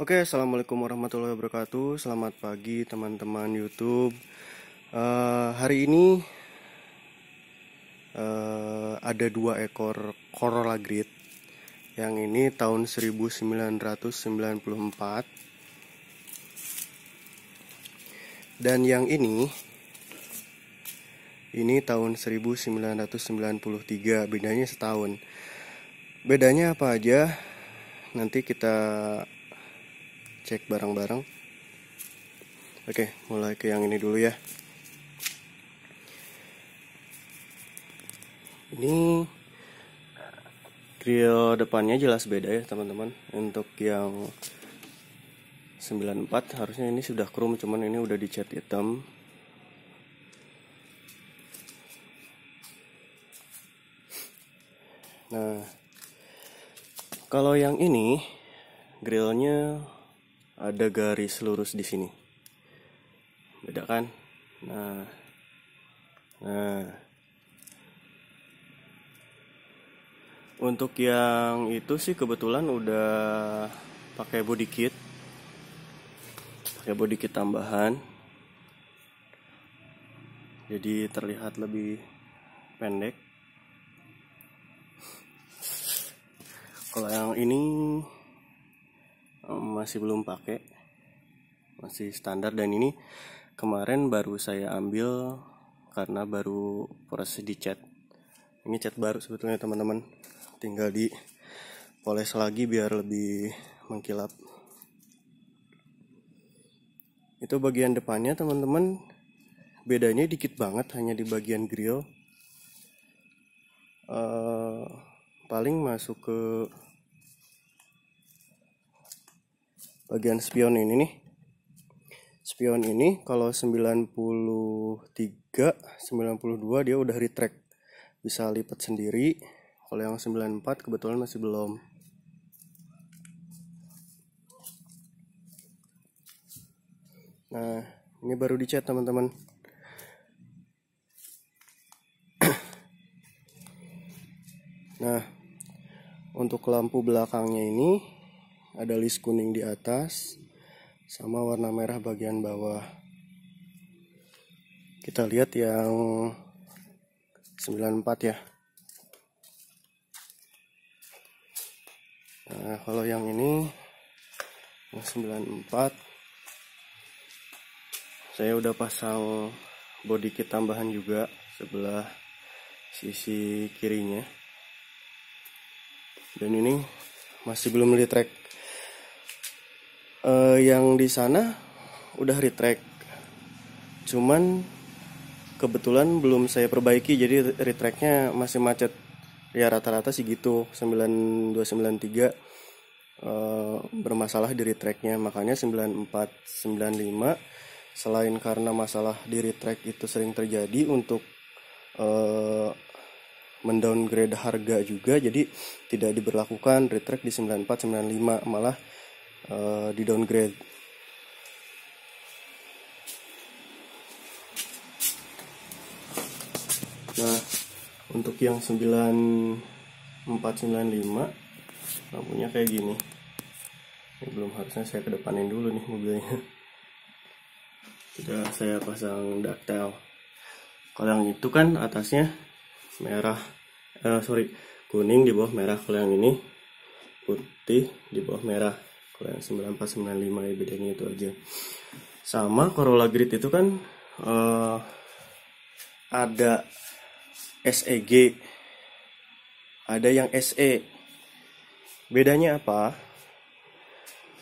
Oke, okay, assalamualaikum warahmatullahi wabarakatuh. Selamat pagi teman-teman YouTube. Uh, hari ini uh, ada dua ekor Corolla Grid. Yang ini tahun 1994. Dan yang ini ini tahun 1993, bedanya setahun. Bedanya apa aja? Nanti kita cek barang-barang oke mulai ke yang ini dulu ya ini eh, grill depannya jelas beda ya teman-teman untuk yang 94 harusnya ini sudah chrome, cuman ini udah dicat hitam nah kalau yang ini grillnya ada garis lurus di sini beda kan nah nah untuk yang itu sih kebetulan udah pakai body kit pakai body kit tambahan jadi terlihat lebih pendek kalau yang ini masih belum pakai masih standar dan ini kemarin baru saya ambil karena baru proses dicat ini cat baru sebetulnya teman-teman tinggal di poles lagi biar lebih mengkilap itu bagian depannya teman-teman bedanya dikit banget hanya di bagian grill uh, paling masuk ke bagian spion ini nih spion ini kalau 93 92 dia udah retract bisa lipat sendiri kalau yang 94 kebetulan masih belum nah ini baru dicat teman-teman nah untuk lampu belakangnya ini ada list kuning di atas sama warna merah bagian bawah kita lihat yang 94 ya nah kalau yang ini yang 94 saya udah pasang body kit tambahan juga sebelah sisi kirinya dan ini masih belum lihat track uh, yang di sana udah retract cuman kebetulan belum saya perbaiki jadi retracknya masih macet ya rata-rata sih gitu 9293 uh, eh, bermasalah di retracknya makanya 9495 selain karena masalah di retrack itu sering terjadi untuk uh, mendowngrade harga juga jadi tidak diberlakukan retrack di 94 95 malah Eh, di downgrade nah untuk yang 9495 lampunya kayak gini ini belum harusnya saya kedepanin dulu nih mobilnya sudah saya pasang ductile kalau yang itu kan atasnya merah eh, sorry kuning di bawah merah kalau yang ini putih di bawah merah kurang 9495 ya bedanya itu aja sama Corolla Grid itu kan uh, ada SEG ada yang SE bedanya apa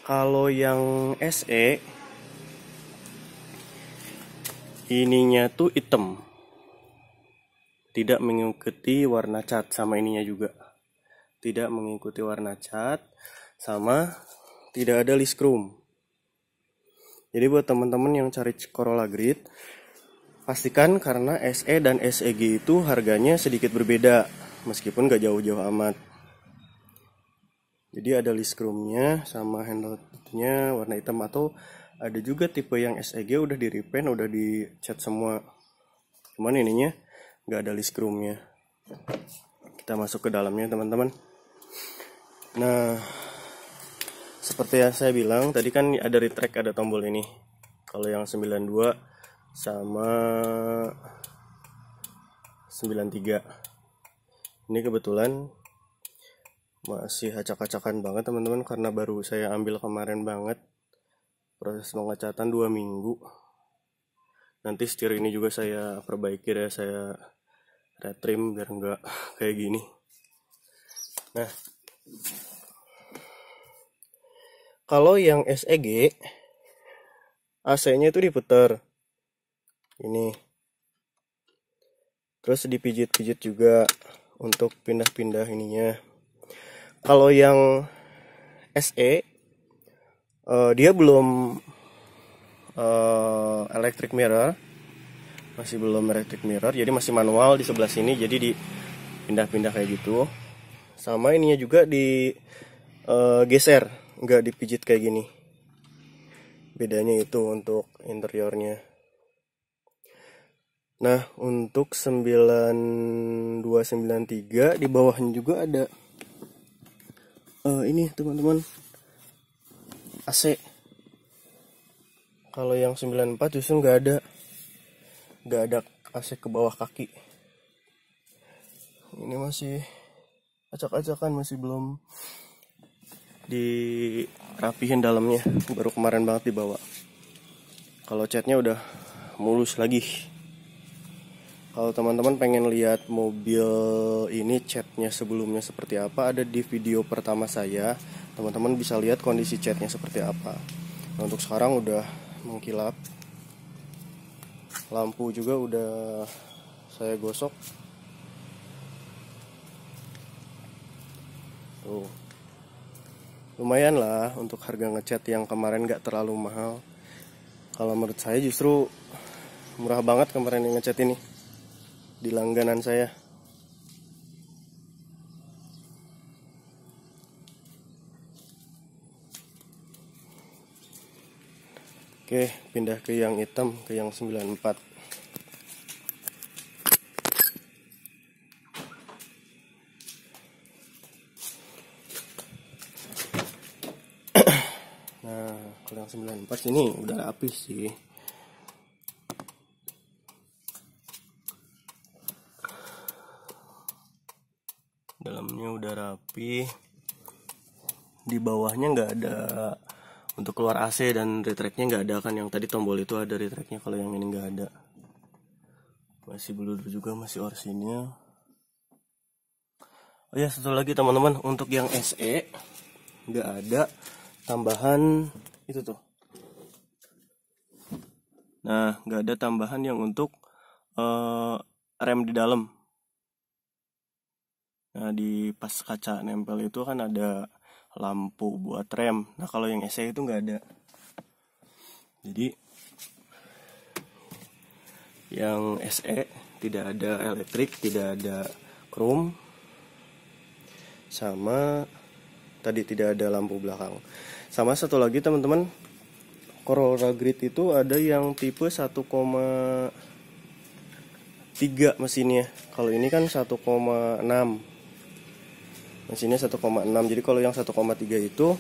kalau yang SE ininya tuh hitam tidak mengikuti warna cat sama ininya juga tidak mengikuti warna cat sama tidak ada list chrome Jadi buat teman-teman yang cari Corolla Grid, pastikan karena SE dan SEG itu harganya sedikit berbeda, meskipun gak jauh-jauh amat. Jadi ada list chrome-nya sama handle-nya warna hitam atau ada juga tipe yang SEG udah di repaint, udah di dicat semua. Cuman ininya gak ada list chrome-nya. Kita masuk ke dalamnya teman-teman. Nah, seperti yang saya bilang tadi kan ada retract ada tombol ini kalau yang 92 sama 93 ini kebetulan masih acak-acakan banget teman-teman karena baru saya ambil kemarin banget proses pengecatan dua minggu nanti setir ini juga saya perbaiki ya saya retrim biar enggak kayak gini nah kalau yang SEG AC-nya itu diputer ini terus dipijit-pijit juga untuk pindah-pindah ininya kalau yang SE uh, eh, dia belum uh, electric mirror masih belum electric mirror jadi masih manual di sebelah sini jadi dipindah-pindah kayak gitu sama ininya juga di uh, geser nggak dipijit kayak gini bedanya itu untuk interiornya nah untuk 9293 di bawahnya juga ada uh, ini teman-teman AC kalau yang 94 justru nggak ada nggak ada AC ke bawah kaki ini masih acak-acakan masih belum dirapihin dalamnya baru kemarin banget dibawa kalau catnya udah mulus lagi kalau teman-teman pengen lihat mobil ini catnya sebelumnya seperti apa ada di video pertama saya teman-teman bisa lihat kondisi catnya seperti apa nah, untuk sekarang udah mengkilap lampu juga udah saya gosok tuh lumayan lah untuk harga ngecat yang kemarin gak terlalu mahal kalau menurut saya justru murah banget kemarin yang ngecat ini di langganan saya Oke, pindah ke yang hitam, ke yang 94. kalau yang 9 parts ini udah habis sih dalamnya udah rapi di bawahnya nggak ada untuk keluar AC dan retreknya nggak ada kan yang tadi tombol itu ada retreknya kalau yang ini nggak ada masih belur juga masih orsinya, oh ya satu lagi teman-teman untuk yang SE nggak ada tambahan itu tuh nah nggak ada tambahan yang untuk uh, rem di dalam nah di pas kaca nempel itu kan ada lampu buat rem nah kalau yang SE itu nggak ada jadi yang SE tidak ada elektrik tidak ada chrome sama tadi tidak ada lampu belakang sama satu lagi teman-teman Corolla Grid itu ada yang tipe 1,3 mesinnya kalau ini kan 1,6 mesinnya 1,6 jadi kalau yang 1,3 itu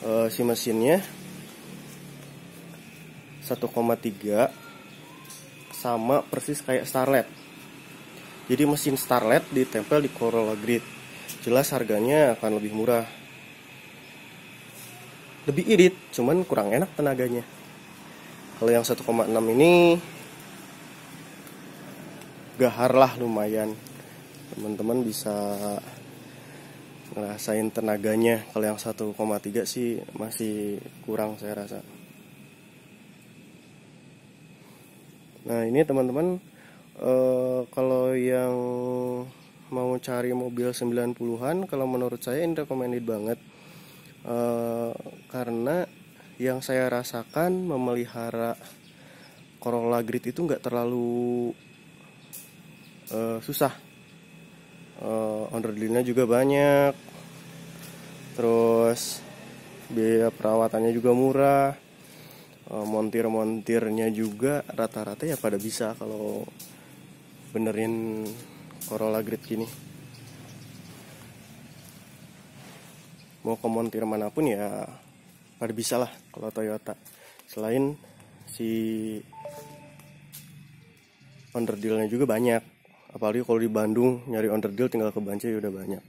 e, si mesinnya 1,3 sama persis kayak Starlet. Jadi mesin Starlet ditempel di Corolla Grid. Jelas harganya akan lebih murah lebih irit cuman kurang enak tenaganya kalau yang 1,6 ini gahar lah lumayan teman-teman bisa ngerasain tenaganya kalau yang 1,3 sih masih kurang saya rasa nah ini teman-teman eh, kalau yang mau cari mobil 90-an kalau menurut saya ini recommended banget e, karena yang saya rasakan memelihara Corolla Grid itu nggak terlalu e, susah e, eh, underdealnya juga banyak terus biaya perawatannya juga murah montir-montirnya juga rata-rata ya pada bisa kalau benerin Corolla Grid gini. mau ke montir manapun ya pada bisa lah kalau Toyota selain si underdealnya juga banyak apalagi kalau di Bandung nyari underdeal tinggal ke Banci ya udah banyak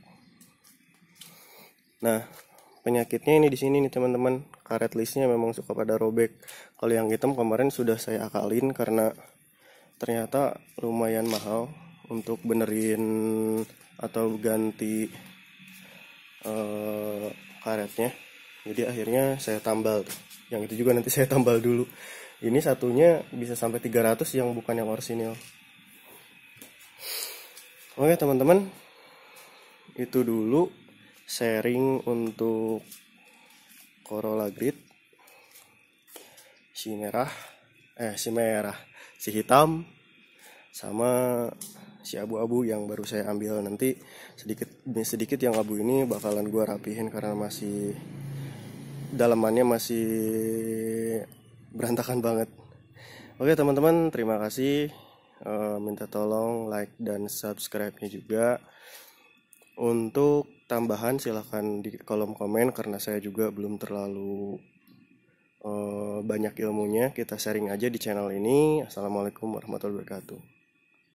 nah penyakitnya ini di sini nih teman-teman karet listnya memang suka pada robek kalau yang hitam kemarin sudah saya akalin karena ternyata lumayan mahal untuk benerin atau ganti uh, karetnya jadi akhirnya saya tambal yang itu juga nanti saya tambal dulu ini satunya bisa sampai 300 yang bukan yang orisinil oke teman-teman itu dulu sharing untuk Corolla Grid si merah eh si merah si hitam sama si abu-abu yang baru saya ambil nanti sedikit demi sedikit yang abu ini bakalan gue rapihin karena masih dalamannya masih berantakan banget oke teman-teman terima kasih uh, minta tolong like dan subscribe-nya juga untuk tambahan silahkan di kolom komen karena saya juga belum terlalu uh, banyak ilmunya kita sharing aja di channel ini assalamualaikum warahmatullahi wabarakatuh